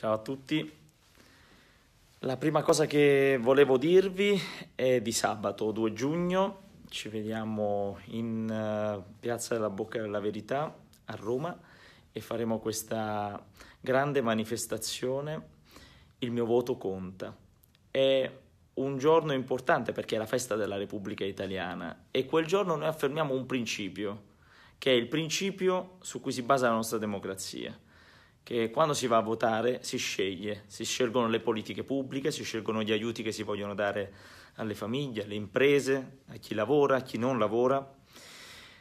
Ciao a tutti. La prima cosa che volevo dirvi è di sabato 2 giugno, ci vediamo in eh, Piazza della Bocca della Verità a Roma e faremo questa grande manifestazione Il mio voto conta. È un giorno importante perché è la festa della Repubblica Italiana e quel giorno noi affermiamo un principio, che è il principio su cui si basa la nostra democrazia che quando si va a votare si sceglie, si scelgono le politiche pubbliche, si scelgono gli aiuti che si vogliono dare alle famiglie, alle imprese, a chi lavora, a chi non lavora,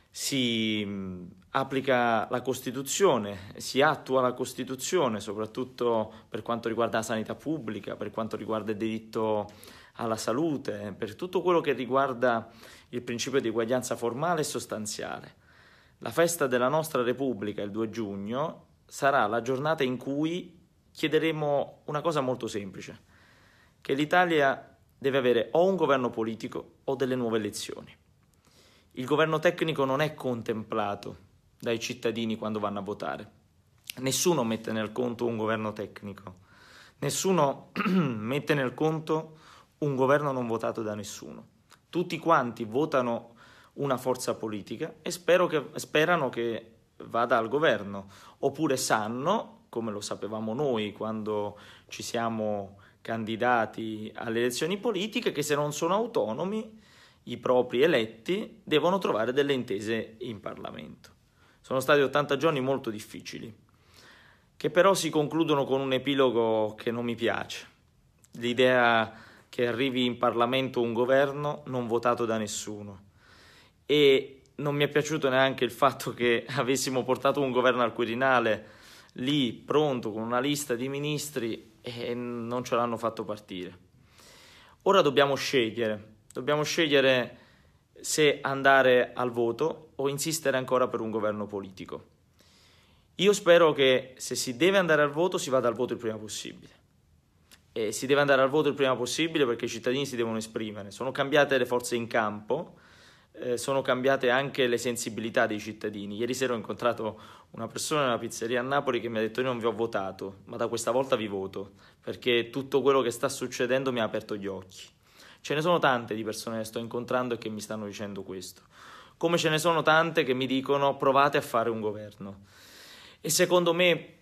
si mm, applica la Costituzione, si attua la Costituzione, soprattutto per quanto riguarda la sanità pubblica, per quanto riguarda il diritto alla salute, per tutto quello che riguarda il principio di uguaglianza formale e sostanziale. La festa della nostra Repubblica, il 2 giugno, sarà la giornata in cui chiederemo una cosa molto semplice, che l'Italia deve avere o un governo politico o delle nuove elezioni. Il governo tecnico non è contemplato dai cittadini quando vanno a votare. Nessuno mette nel conto un governo tecnico, nessuno mette nel conto un governo non votato da nessuno. Tutti quanti votano una forza politica e che, sperano che vada al governo, oppure sanno, come lo sapevamo noi quando ci siamo candidati alle elezioni politiche, che se non sono autonomi i propri eletti devono trovare delle intese in Parlamento. Sono stati 80 giorni molto difficili, che però si concludono con un epilogo che non mi piace. L'idea che arrivi in Parlamento un governo non votato da nessuno e non mi è piaciuto neanche il fatto che avessimo portato un governo al Quirinale lì pronto con una lista di ministri e non ce l'hanno fatto partire. Ora dobbiamo scegliere, dobbiamo scegliere se andare al voto o insistere ancora per un governo politico. Io spero che se si deve andare al voto si vada al voto il prima possibile. E si deve andare al voto il prima possibile perché i cittadini si devono esprimere. Sono cambiate le forze in campo eh, sono cambiate anche le sensibilità dei cittadini. Ieri sera ho incontrato una persona in una pizzeria a Napoli che mi ha detto io non vi ho votato, ma da questa volta vi voto, perché tutto quello che sta succedendo mi ha aperto gli occhi. Ce ne sono tante di persone che sto incontrando e che mi stanno dicendo questo, come ce ne sono tante che mi dicono provate a fare un governo. E secondo me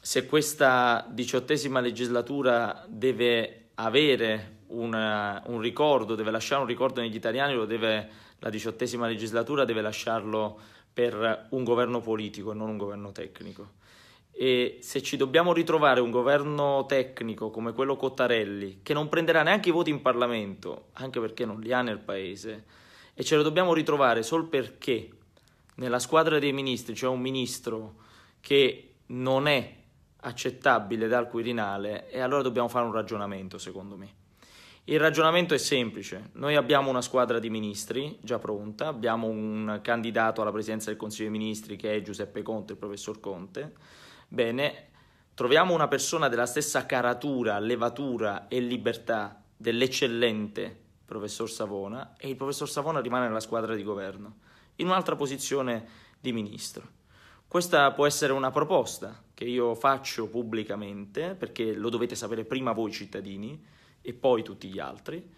se questa diciottesima legislatura deve avere un, eh, un, ricordo, deve lasciare un ricordo negli italiani, deve, la diciottesima legislatura deve lasciarlo per un governo politico e non un governo tecnico. E se ci dobbiamo ritrovare un governo tecnico come quello Cottarelli, che non prenderà neanche i voti in Parlamento, anche perché non li ha nel Paese, e ce lo dobbiamo ritrovare solo perché nella squadra dei ministri c'è cioè un ministro che non è accettabile dal Quirinale, e allora dobbiamo fare un ragionamento, secondo me. Il ragionamento è semplice, noi abbiamo una squadra di ministri già pronta, abbiamo un candidato alla presidenza del Consiglio dei Ministri che è Giuseppe Conte, il professor Conte, bene, troviamo una persona della stessa caratura, levatura e libertà dell'eccellente professor Savona e il professor Savona rimane nella squadra di governo, in un'altra posizione di ministro. Questa può essere una proposta che io faccio pubblicamente, perché lo dovete sapere prima voi cittadini, e poi tutti gli altri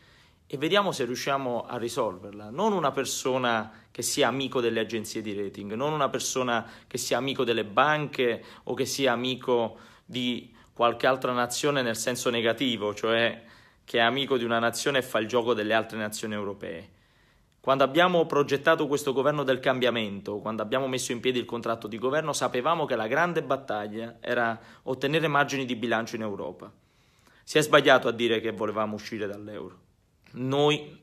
e vediamo se riusciamo a risolverla. Non una persona che sia amico delle agenzie di rating, non una persona che sia amico delle banche o che sia amico di qualche altra nazione nel senso negativo, cioè che è amico di una nazione e fa il gioco delle altre nazioni europee. Quando abbiamo progettato questo governo del cambiamento, quando abbiamo messo in piedi il contratto di governo, sapevamo che la grande battaglia era ottenere margini di bilancio in Europa. Si è sbagliato a dire che volevamo uscire dall'euro. Noi,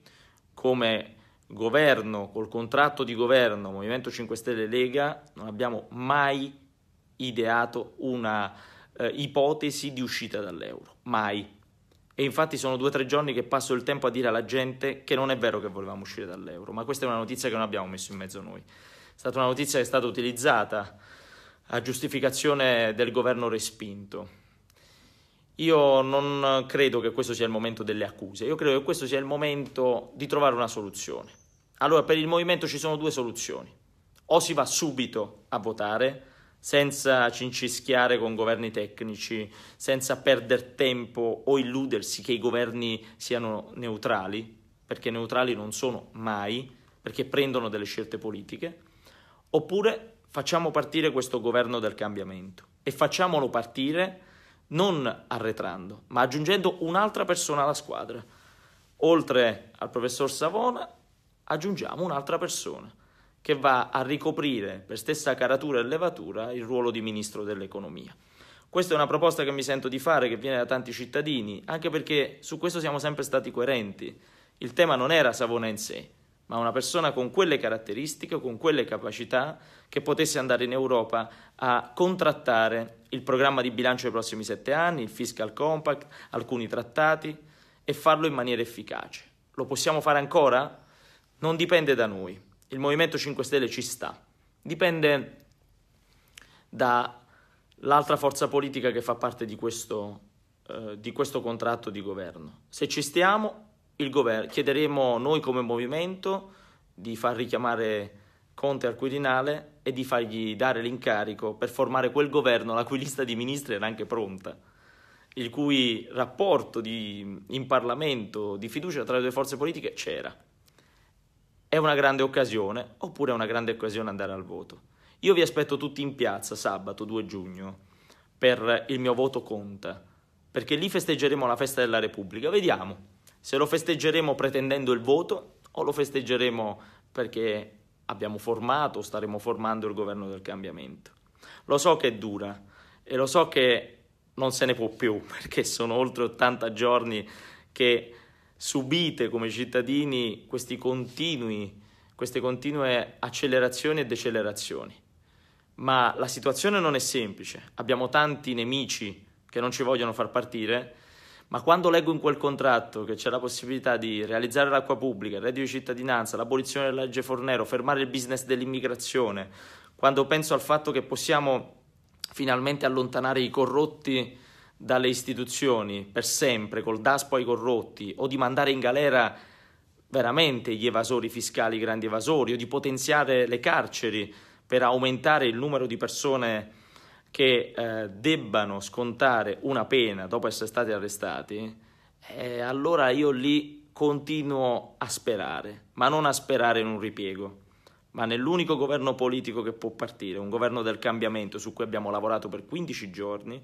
come governo, col contratto di governo Movimento 5 Stelle Lega, non abbiamo mai ideato una eh, ipotesi di uscita dall'euro. Mai. E infatti sono due o tre giorni che passo il tempo a dire alla gente che non è vero che volevamo uscire dall'euro, ma questa è una notizia che non abbiamo messo in mezzo noi. È stata una notizia che è stata utilizzata a giustificazione del governo respinto. Io non credo che questo sia il momento delle accuse, io credo che questo sia il momento di trovare una soluzione. Allora, per il movimento ci sono due soluzioni. O si va subito a votare, senza cincischiare con governi tecnici, senza perdere tempo o illudersi che i governi siano neutrali, perché neutrali non sono mai, perché prendono delle scelte politiche, oppure facciamo partire questo governo del cambiamento e facciamolo partire non arretrando, ma aggiungendo un'altra persona alla squadra. Oltre al professor Savona, aggiungiamo un'altra persona che va a ricoprire per stessa caratura e levatura il ruolo di ministro dell'economia. Questa è una proposta che mi sento di fare, che viene da tanti cittadini, anche perché su questo siamo sempre stati coerenti. Il tema non era Savona in sé, ma una persona con quelle caratteristiche, con quelle capacità, che potesse andare in Europa a contrattare il programma di bilancio dei prossimi sette anni, il fiscal compact, alcuni trattati e farlo in maniera efficace. Lo possiamo fare ancora? Non dipende da noi. Il Movimento 5 Stelle ci sta. Dipende dall'altra forza politica che fa parte di questo, eh, di questo contratto di governo. Se ci stiamo, governo, chiederemo noi come movimento di far richiamare Conte al Quirinale e di fargli dare l'incarico per formare quel governo la cui lista di ministri era anche pronta, il cui rapporto di, in Parlamento di fiducia tra le due forze politiche c'era. È una grande occasione, oppure è una grande occasione andare al voto. Io vi aspetto tutti in piazza sabato 2 giugno per il mio voto conta, perché lì festeggeremo la festa della Repubblica. Vediamo. Se lo festeggeremo pretendendo il voto o lo festeggeremo perché abbiamo formato o staremo formando il governo del cambiamento. Lo so che è dura e lo so che non se ne può più perché sono oltre 80 giorni che subite come cittadini continui, queste continue accelerazioni e decelerazioni. Ma la situazione non è semplice, abbiamo tanti nemici che non ci vogliono far partire ma quando leggo in quel contratto che c'è la possibilità di realizzare l'acqua pubblica, il reddito di cittadinanza, l'abolizione della legge Fornero, fermare il business dell'immigrazione, quando penso al fatto che possiamo finalmente allontanare i corrotti dalle istituzioni per sempre, col daspo ai corrotti, o di mandare in galera veramente gli evasori fiscali, i grandi evasori, o di potenziare le carceri per aumentare il numero di persone che eh, debbano scontare una pena dopo essere stati arrestati, eh, allora io lì continuo a sperare, ma non a sperare in un ripiego, ma nell'unico governo politico che può partire, un governo del cambiamento su cui abbiamo lavorato per 15 giorni,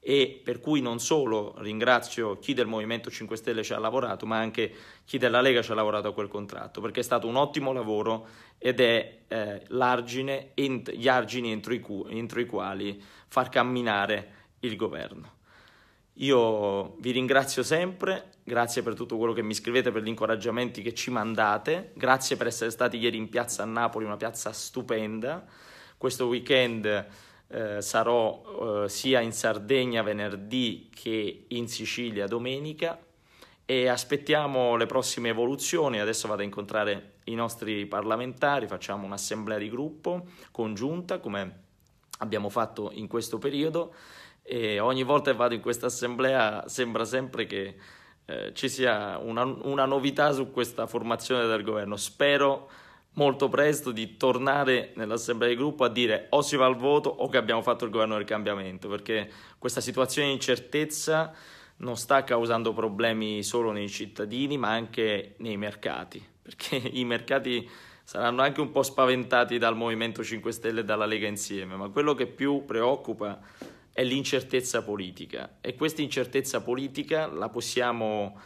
e per cui non solo ringrazio chi del Movimento 5 Stelle ci ha lavorato, ma anche chi della Lega ci ha lavorato a quel contratto, perché è stato un ottimo lavoro ed è eh, l'argine, ent- gli argini entro i, cu- entro i quali far camminare il governo. Io vi ringrazio sempre, grazie per tutto quello che mi scrivete, per gli incoraggiamenti che ci mandate, grazie per essere stati ieri in piazza a Napoli, una piazza stupenda. Questo weekend eh, sarò eh, sia in Sardegna venerdì che in Sicilia domenica e aspettiamo le prossime evoluzioni. Adesso vado a incontrare i nostri parlamentari, facciamo un'assemblea di gruppo congiunta come abbiamo fatto in questo periodo e ogni volta che vado in questa assemblea sembra sempre che eh, ci sia una, una novità su questa formazione del governo. Spero molto presto di tornare nell'assemblea di gruppo a dire o si va al voto o che abbiamo fatto il governo del cambiamento, perché questa situazione di incertezza non sta causando problemi solo nei cittadini, ma anche nei mercati, perché i mercati saranno anche un po' spaventati dal Movimento 5 Stelle e dalla Lega insieme, ma quello che più preoccupa è l'incertezza politica e questa incertezza politica la possiamo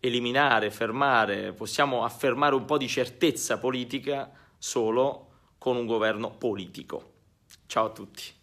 eliminare, fermare, possiamo affermare un po' di certezza politica solo con un governo politico. Ciao a tutti.